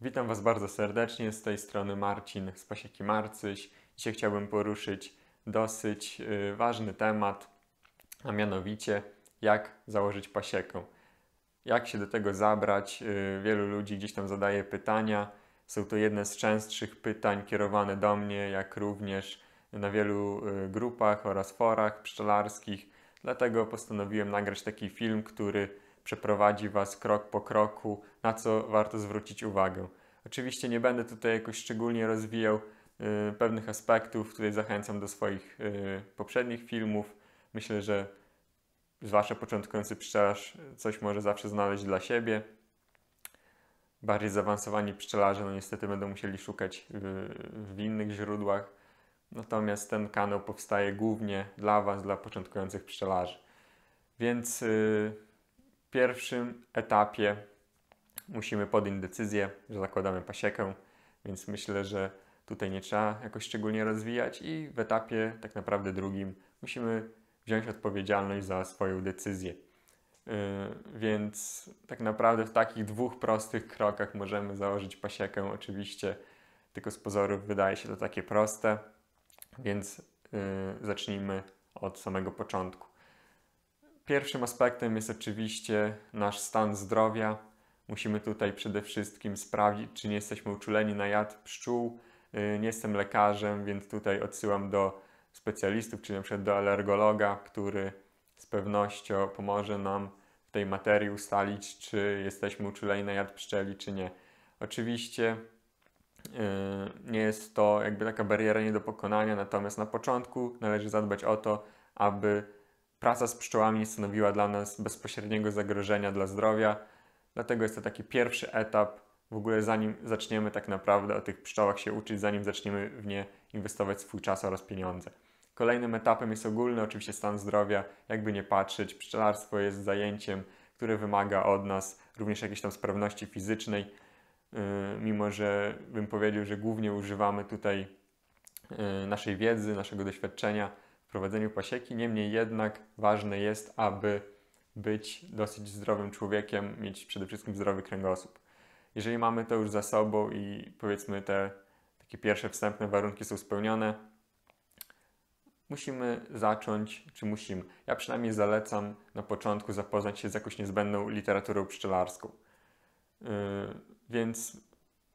Witam Was bardzo serdecznie, z tej strony Marcin z Pasieki Marcyś. Dzisiaj chciałbym poruszyć dosyć y, ważny temat, a mianowicie jak założyć pasiekę. Jak się do tego zabrać? Y, wielu ludzi gdzieś tam zadaje pytania. Są to jedne z częstszych pytań kierowane do mnie, jak również na wielu y, grupach oraz forach pszczelarskich. Dlatego postanowiłem nagrać taki film, który przeprowadzi Was krok po kroku, na co warto zwrócić uwagę. Oczywiście nie będę tutaj jakoś szczególnie rozwijał y, pewnych aspektów, tutaj zachęcam do swoich y, poprzednich filmów. Myślę, że zwłaszcza początkujący pszczelarz coś może zawsze znaleźć dla siebie. Bardziej zaawansowani pszczelarze no niestety będą musieli szukać y, w innych źródłach. Natomiast ten kanał powstaje głównie dla Was, dla początkujących pszczelarzy. Więc y, pierwszym etapie musimy podjąć decyzję, że zakładamy pasiekę, więc myślę, że tutaj nie trzeba jakoś szczególnie rozwijać i w etapie tak naprawdę drugim musimy wziąć odpowiedzialność za swoją decyzję. Yy, więc tak naprawdę w takich dwóch prostych krokach możemy założyć pasiekę. Oczywiście tylko z pozorów wydaje się to takie proste, więc yy, zacznijmy od samego początku. Pierwszym aspektem jest oczywiście nasz stan zdrowia. Musimy tutaj przede wszystkim sprawdzić, czy nie jesteśmy uczuleni na jad pszczół. Y, nie jestem lekarzem, więc tutaj odsyłam do specjalistów, czyli przykład do alergologa, który z pewnością pomoże nam w tej materii ustalić, czy jesteśmy uczuleni na jad pszczeli, czy nie. Oczywiście y, nie jest to jakby taka bariera nie do pokonania, natomiast na początku należy zadbać o to, aby Praca z pszczołami nie stanowiła dla nas bezpośredniego zagrożenia dla zdrowia, dlatego jest to taki pierwszy etap, w ogóle zanim zaczniemy tak naprawdę o tych pszczołach się uczyć, zanim zaczniemy w nie inwestować swój czas oraz pieniądze. Kolejnym etapem jest ogólny oczywiście stan zdrowia, jakby nie patrzeć, pszczelarstwo jest zajęciem, które wymaga od nas również jakiejś tam sprawności fizycznej, yy, mimo że bym powiedział, że głównie używamy tutaj yy, naszej wiedzy, naszego doświadczenia, prowadzeniu pasieki. Niemniej jednak ważne jest, aby być dosyć zdrowym człowiekiem, mieć przede wszystkim zdrowy kręgosłup. Jeżeli mamy to już za sobą i powiedzmy te takie pierwsze wstępne warunki są spełnione, musimy zacząć, czy musimy. Ja przynajmniej zalecam na początku zapoznać się z jakąś niezbędną literaturą pszczelarską. Yy, więc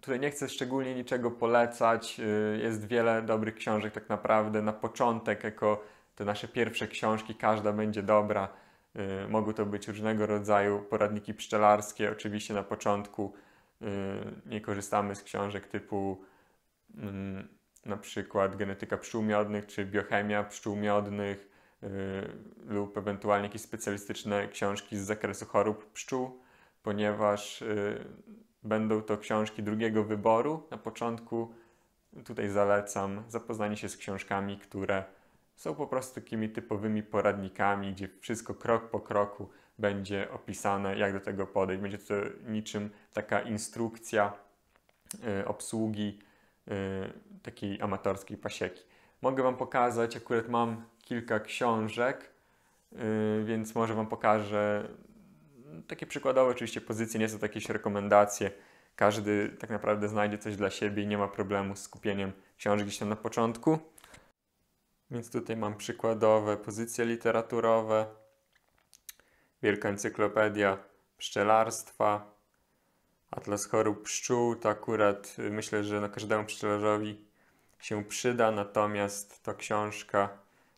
Tutaj nie chcę szczególnie niczego polecać. Y, jest wiele dobrych książek tak naprawdę na początek, jako te nasze pierwsze książki, każda będzie dobra. Y, mogą to być różnego rodzaju poradniki pszczelarskie. Oczywiście na początku y, nie korzystamy z książek typu mm, na przykład genetyka pszczół miodnych czy biochemia pszczół miodnych lub ewentualnie jakieś specjalistyczne książki z zakresu chorób pszczół ponieważ y, będą to książki drugiego wyboru. Na początku tutaj zalecam zapoznanie się z książkami, które są po prostu takimi typowymi poradnikami, gdzie wszystko krok po kroku będzie opisane, jak do tego podejść. Będzie to niczym taka instrukcja y, obsługi y, takiej amatorskiej pasieki. Mogę Wam pokazać, akurat mam kilka książek, więc może Wam pokażę takie przykładowe oczywiście pozycje, nie są to jakieś rekomendacje. Każdy tak naprawdę znajdzie coś dla siebie i nie ma problemu z kupieniem książki gdzieś tam na początku. Więc tutaj mam przykładowe pozycje literaturowe, Wielka Encyklopedia Pszczelarstwa, Atlas chorób pszczół, to akurat y, myślę, że na każdemu pszczelarzowi się przyda, natomiast to książka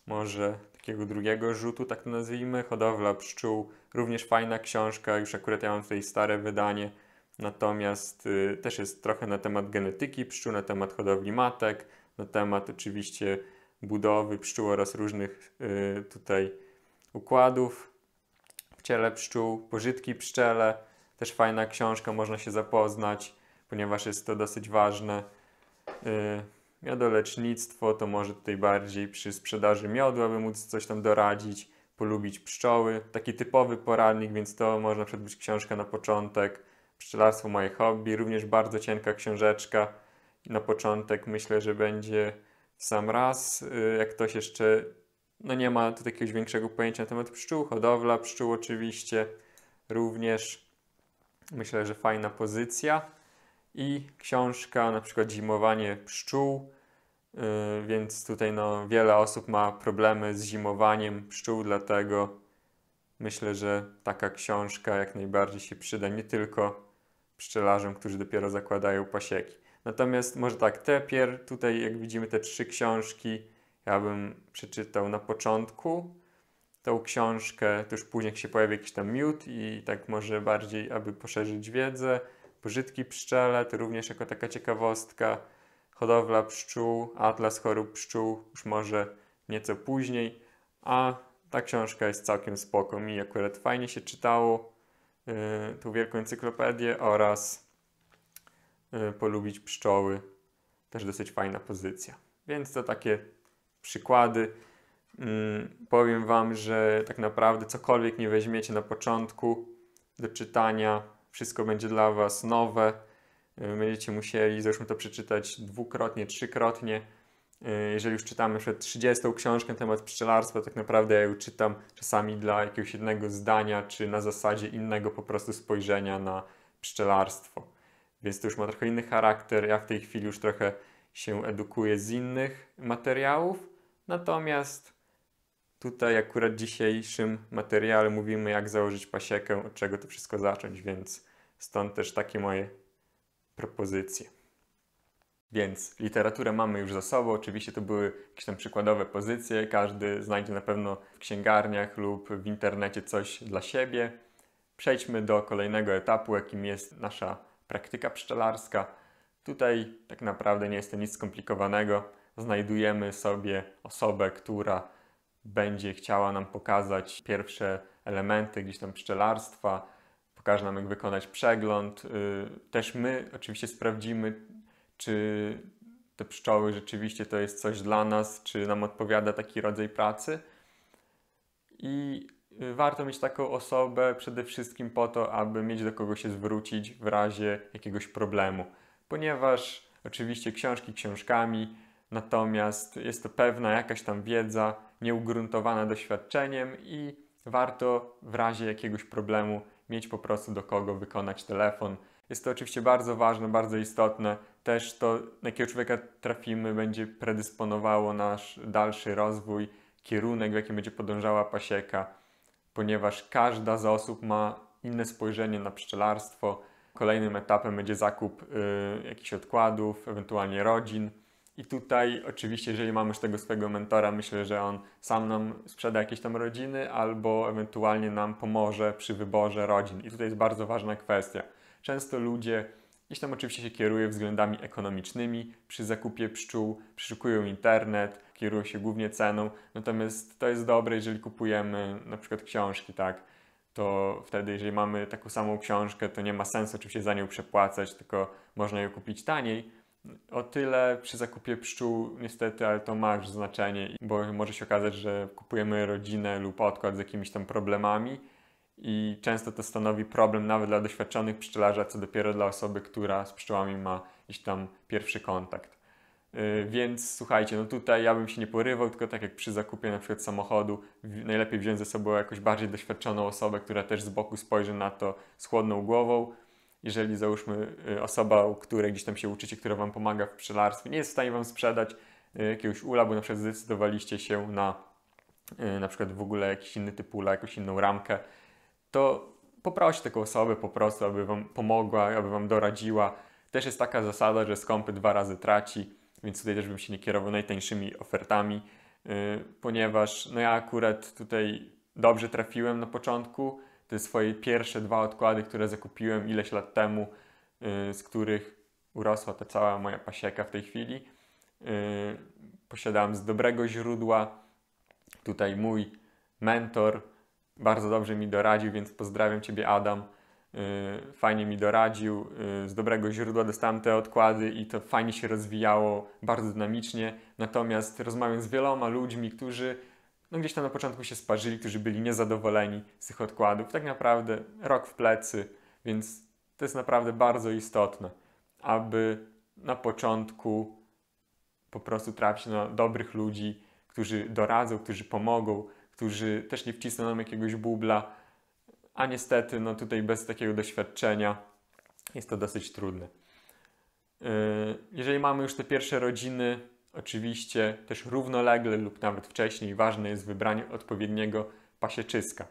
może takiego drugiego rzutu, tak to nazwijmy, Hodowla pszczół, również fajna książka, już akurat ja mam tutaj stare wydanie, natomiast y, też jest trochę na temat genetyki pszczół, na temat hodowli matek, na temat oczywiście budowy pszczół oraz różnych y, tutaj układów w ciele pszczół, pożytki pszczele, też fajna książka, można się zapoznać, ponieważ jest to dosyć ważne. Y, Miodolecznictwo to może tutaj bardziej przy sprzedaży miodu, aby móc coś tam doradzić, polubić pszczoły. Taki typowy poradnik, więc to może na przykład być książka na początek. Pszczelarstwo moje hobby, również bardzo cienka książeczka. Na początek myślę, że będzie w sam raz. Y, jak ktoś jeszcze no nie ma tu jakiegoś większego pojęcia na temat pszczół, hodowla pszczół oczywiście również. Myślę, że fajna pozycja. I książka, na przykład Zimowanie pszczół, Y, więc tutaj no, wiele osób ma problemy z zimowaniem pszczół, dlatego myślę, że taka książka jak najbardziej się przyda nie tylko pszczelarzom, którzy dopiero zakładają pasieki. Natomiast może tak, te pier, tutaj jak widzimy te trzy książki, ja bym przeczytał na początku tą książkę, tuż później jak się pojawi jakiś tam miód i tak może bardziej, aby poszerzyć wiedzę, pożytki pszczele, to również jako taka ciekawostka, hodowla pszczół, atlas chorób pszczół już może nieco później, a ta książka jest całkiem spoko. Mi akurat fajnie się czytało yy, tą wielką encyklopedię oraz y, polubić pszczoły. Też dosyć fajna pozycja. Więc to takie przykłady. Mm, powiem Wam, że tak naprawdę cokolwiek nie weźmiecie na początku do czytania, wszystko będzie dla Was nowe Będziecie musieli zresztą to przeczytać dwukrotnie, trzykrotnie. E, jeżeli już czytamy przed 30 książkę na temat pszczelarstwa, tak naprawdę ja ją czytam czasami dla jakiegoś jednego zdania, czy na zasadzie innego po prostu spojrzenia na pszczelarstwo. Więc to już ma trochę inny charakter. Ja w tej chwili już trochę się edukuję z innych materiałów. Natomiast tutaj akurat w dzisiejszym materiale mówimy, jak założyć pasiekę, od czego to wszystko zacząć, więc stąd też takie moje propozycje. Więc literaturę mamy już za sobą. Oczywiście to były jakieś tam przykładowe pozycje. Każdy znajdzie na pewno w księgarniach lub w internecie coś dla siebie. Przejdźmy do kolejnego etapu, jakim jest nasza praktyka pszczelarska. Tutaj tak naprawdę nie jest to nic skomplikowanego. Znajdujemy sobie osobę, która będzie chciała nam pokazać pierwsze elementy gdzieś tam pszczelarstwa, pokaż nam, jak wykonać przegląd. Y, też my oczywiście sprawdzimy, czy te pszczoły rzeczywiście to jest coś dla nas, czy nam odpowiada taki rodzaj pracy. I y, warto mieć taką osobę przede wszystkim po to, aby mieć do kogo się zwrócić w razie jakiegoś problemu, ponieważ oczywiście książki książkami, natomiast jest to pewna jakaś tam wiedza nieugruntowana doświadczeniem i warto w razie jakiegoś problemu mieć po prostu do kogo wykonać telefon. Jest to oczywiście bardzo ważne, bardzo istotne. Też to, na jakiego człowieka trafimy, będzie predysponowało nasz dalszy rozwój, kierunek, w jakim będzie podążała pasieka, ponieważ każda z osób ma inne spojrzenie na pszczelarstwo. Kolejnym etapem będzie zakup y, jakichś odkładów, ewentualnie rodzin. I tutaj oczywiście, jeżeli mamy już tego swojego mentora, myślę, że on sam nam sprzeda jakieś tam rodziny albo ewentualnie nam pomoże przy wyborze rodzin. I tutaj jest bardzo ważna kwestia. Często ludzie gdzieś tam oczywiście się kieruje względami ekonomicznymi przy zakupie pszczół, przyszukują internet, kierują się głównie ceną, natomiast to jest dobre, jeżeli kupujemy na przykład książki, tak, to wtedy, jeżeli mamy taką samą książkę, to nie ma sensu oczywiście za nią przepłacać, tylko można ją kupić taniej, o tyle przy zakupie pszczół niestety, ale to ma już znaczenie, bo może się okazać, że kupujemy rodzinę lub odkład z jakimiś tam problemami i często to stanowi problem nawet dla doświadczonych pszczelarza, co dopiero dla osoby, która z pszczołami ma jakiś tam pierwszy kontakt. Y, więc słuchajcie, no tutaj ja bym się nie porywał, tylko tak jak przy zakupie na przykład samochodu, najlepiej wziąć ze sobą jakąś bardziej doświadczoną osobę, która też z boku spojrzy na to z chłodną głową, jeżeli załóżmy y, osoba, u której gdzieś tam się uczycie, która Wam pomaga w pszczelarstwie, nie jest w stanie Wam sprzedać y, jakiegoś ula, bo na przykład zdecydowaliście się na y, na przykład w ogóle jakiś inny typ ula, jakąś inną ramkę, to poproście taką osobę po prostu, aby Wam pomogła, aby Wam doradziła. Też jest taka zasada, że skąpy dwa razy traci, więc tutaj też bym się nie kierował najtańszymi ofertami, ponieważ no ja akurat tutaj dobrze trafiłem na początku, te swoje pierwsze dwa odkłady, które zakupiłem ileś lat temu, y, z których urosła ta cała moja pasieka w tej chwili. Y, posiadałem z dobrego źródła. Tutaj mój mentor bardzo dobrze mi doradził, więc pozdrawiam Ciebie, Adam. Y, fajnie mi doradził. Z dobrego źródła dostałem te odkłady i to fajnie się rozwijało, bardzo dynamicznie. Natomiast rozmawiam z wieloma ludźmi, którzy no gdzieś tam na początku się sparzyli, którzy byli niezadowoleni z tych odkładów. Tak naprawdę rok w plecy, więc to jest naprawdę bardzo istotne, aby na początku po prostu trafić na dobrych ludzi, którzy doradzą, którzy pomogą, którzy też nie wcisną nam jakiegoś bubla, a niestety no tutaj bez takiego doświadczenia jest to dosyć trudne. Yy, jeżeli mamy już te pierwsze rodziny, Oczywiście też równolegle lub nawet wcześniej ważne jest wybranie odpowiedniego pasieczyska.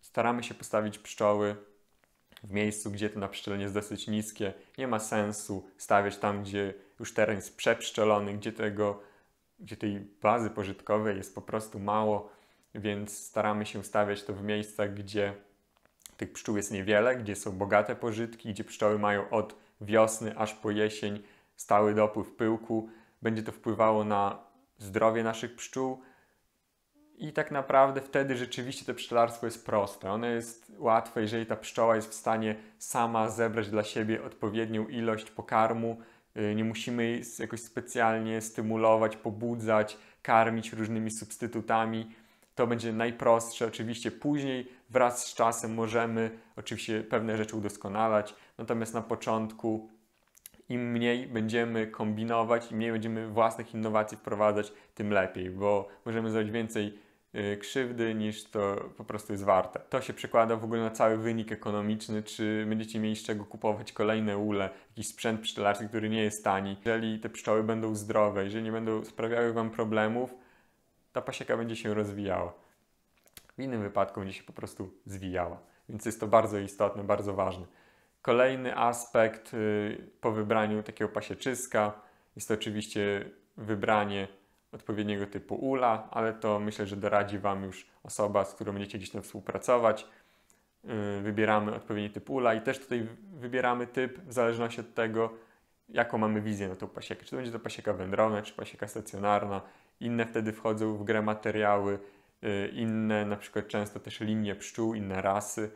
Staramy się postawić pszczoły w miejscu, gdzie to napszczelenie jest dosyć niskie. Nie ma sensu stawiać tam, gdzie już teren jest przepszczelony, gdzie, tego, gdzie tej bazy pożytkowej jest po prostu mało, więc staramy się stawiać to w miejscach, gdzie tych pszczół jest niewiele, gdzie są bogate pożytki, gdzie pszczoły mają od wiosny aż po jesień stały dopływ pyłku, będzie to wpływało na zdrowie naszych pszczół. I tak naprawdę wtedy rzeczywiście to pszczelarstwo jest proste. Ono jest łatwe, jeżeli ta pszczoła jest w stanie sama zebrać dla siebie odpowiednią ilość pokarmu. Y, nie musimy jej jakoś specjalnie stymulować, pobudzać, karmić różnymi substytutami. To będzie najprostsze. Oczywiście później wraz z czasem możemy oczywiście pewne rzeczy udoskonalać, natomiast na początku im mniej będziemy kombinować, im mniej będziemy własnych innowacji wprowadzać, tym lepiej, bo możemy zrobić więcej y, krzywdy niż to po prostu jest warte. To się przekłada w ogóle na cały wynik ekonomiczny, czy będziecie mieli z czego kupować kolejne ule, jakiś sprzęt pszczelarski, który nie jest tani. Jeżeli te pszczoły będą zdrowe, jeżeli nie będą sprawiały Wam problemów, ta pasieka będzie się rozwijała. W innym wypadku będzie się po prostu zwijała. Więc jest to bardzo istotne, bardzo ważne. Kolejny aspekt y, po wybraniu takiego pasieczyska jest to oczywiście wybranie odpowiedniego typu ula, ale to myślę, że doradzi Wam już osoba, z którą będziecie gdzieś tam współpracować. Y, wybieramy odpowiedni typ ula i też tutaj wybieramy typ w zależności od tego, jaką mamy wizję na tą pasiekę. Czy to będzie to pasieka wędrowna, czy pasieka stacjonarna. Inne wtedy wchodzą w grę materiały, y, inne na przykład często też linie pszczół, inne rasy.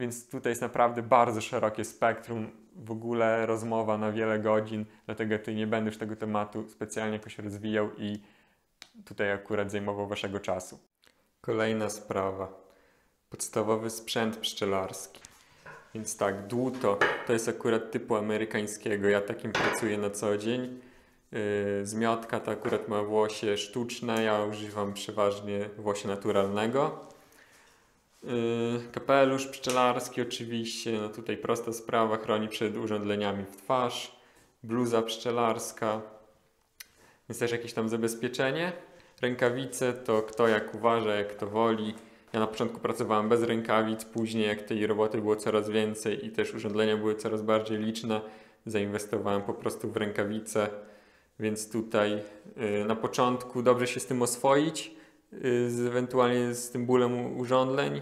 Więc tutaj jest naprawdę bardzo szerokie spektrum, w ogóle rozmowa na wiele godzin, dlatego ty nie będziesz tego tematu specjalnie jakoś rozwijał i tutaj akurat zajmował waszego czasu. Kolejna sprawa. Podstawowy sprzęt pszczelarski. Więc tak, dłuto to jest akurat typu amerykańskiego. Ja takim pracuję na co dzień. Yy, zmiotka to akurat ma włosie sztuczne, ja używam przeważnie włosie naturalnego. Y, kapelusz pszczelarski oczywiście, no tutaj prosta sprawa, chroni przed urządleniami w twarz. Bluza pszczelarska, jest też jakieś tam zabezpieczenie. Rękawice to kto jak uważa, jak to woli. Ja na początku pracowałem bez rękawic, później jak tej roboty było coraz więcej i też urządzenia były coraz bardziej liczne, zainwestowałem po prostu w rękawice, więc tutaj y, na początku dobrze się z tym oswoić z, ewentualnie z tym bólem urządleń.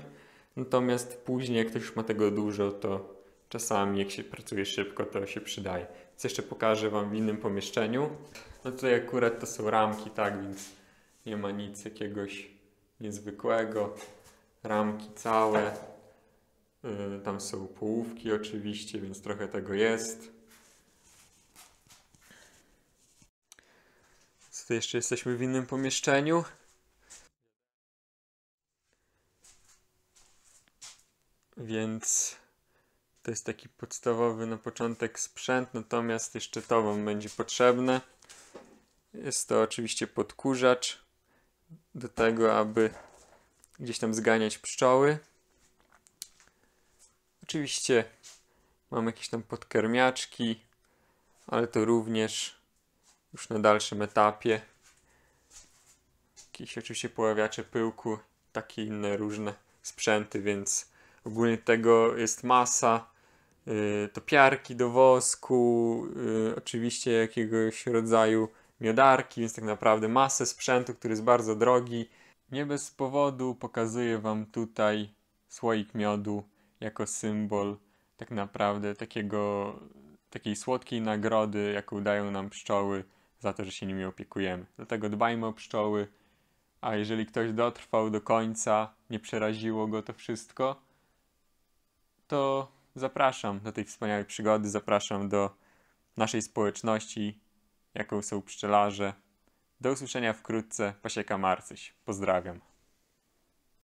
Natomiast później, jak ktoś już ma tego dużo, to czasami jak się pracuje szybko, to się przydaje. Więc jeszcze pokażę Wam w innym pomieszczeniu. No tutaj akurat to są ramki, tak, więc nie ma nic jakiegoś niezwykłego. Ramki całe. Y, tam są połówki oczywiście, więc trochę tego jest. Tutaj jeszcze jesteśmy w innym pomieszczeniu. więc to jest taki podstawowy na początek sprzęt, natomiast jeszcze to Wam będzie potrzebne. Jest to oczywiście podkurzacz do tego, aby gdzieś tam zganiać pszczoły. Oczywiście mam jakieś tam podkermiaczki, ale to również już na dalszym etapie. Jakieś oczywiście poławiacze pyłku, takie inne różne sprzęty, więc Ogólnie tego jest masa. Y, Topiarki do wosku, y, oczywiście jakiegoś rodzaju miodarki, więc tak naprawdę masę sprzętu, który jest bardzo drogi. Nie bez powodu pokazuję Wam tutaj słoik miodu jako symbol tak naprawdę takiego, takiej słodkiej nagrody, jaką dają nam pszczoły za to, że się nimi opiekujemy. Dlatego dbajmy o pszczoły, a jeżeli ktoś dotrwał do końca, nie przeraziło go to wszystko, to zapraszam do tej wspaniałej przygody, zapraszam do naszej społeczności, jaką są pszczelarze. Do usłyszenia wkrótce. Pasieka Marcyś. Pozdrawiam.